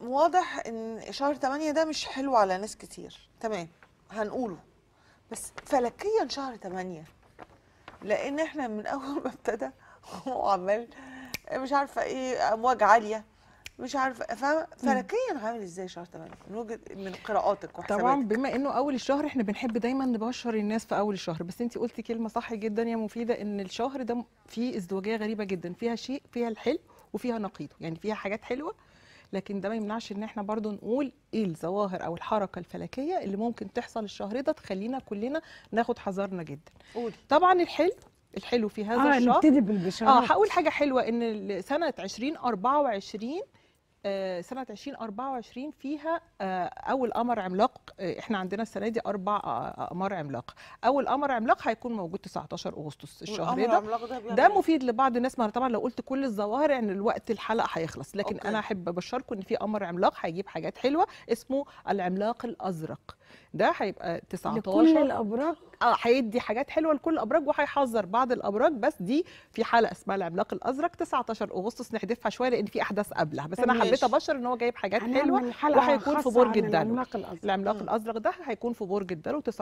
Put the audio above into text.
واضح ان شهر 8 ده مش حلو على ناس كتير تمام هنقوله بس فلكيا شهر 8 لان احنا من اول ما ابتدى هو عمال مش عارفه ايه امواج عاليه مش عارفه فاهمه فلكيا عامل ازاي شهر 8 من وجهه من قراءاتك وحساباتك طبعا بما انه اول الشهر احنا بنحب دايما نبشر الناس في اول الشهر بس انت قلتي كلمه صح جدا يا مفيده ان الشهر ده فيه ازدواجيه غريبه جدا فيها شيء فيها الحلو وفيها نقيضه يعني فيها حاجات حلوه لكن ده ما يمنعش ان احنا برضو نقول ايه الظواهر او الحركه الفلكيه اللي ممكن تحصل الشهر ده تخلينا كلنا ناخد حذرنا جدا قولي. طبعا الحلو الحلو في هذا آه الشهر اه نبتدي بالبشارات اه هقول حاجه حلوه ان سنه 2024 آه، سنه 2024 فيها آه، اول قمر عملاق آه، احنا عندنا السنه دي اربع اقمار عملاق اول قمر عملاق هيكون موجود 19 اغسطس الشهر ده ده, ده إيه؟ مفيد لبعض الناس ما طبعا لو قلت كل الظواهر يعني الوقت الحلقه هيخلص لكن أوكي. انا احب ابشركم ان في قمر عملاق هيجيب حاجات حلوه اسمه العملاق الازرق ده هيبقى 19 لكل الابراج اه هيدي حاجات حلوه لكل الابراج وهيحذر بعض الابراج بس دي في حلقه اسمها العملاق الازرق 19 اغسطس نحذفها شويه لان في احداث قبلها بس انا حبيت ابشر ان هو جايب حاجات حلوه وهيكون في برج الدلو العملاق آه. الازرق ده هيكون في برج الدلو 19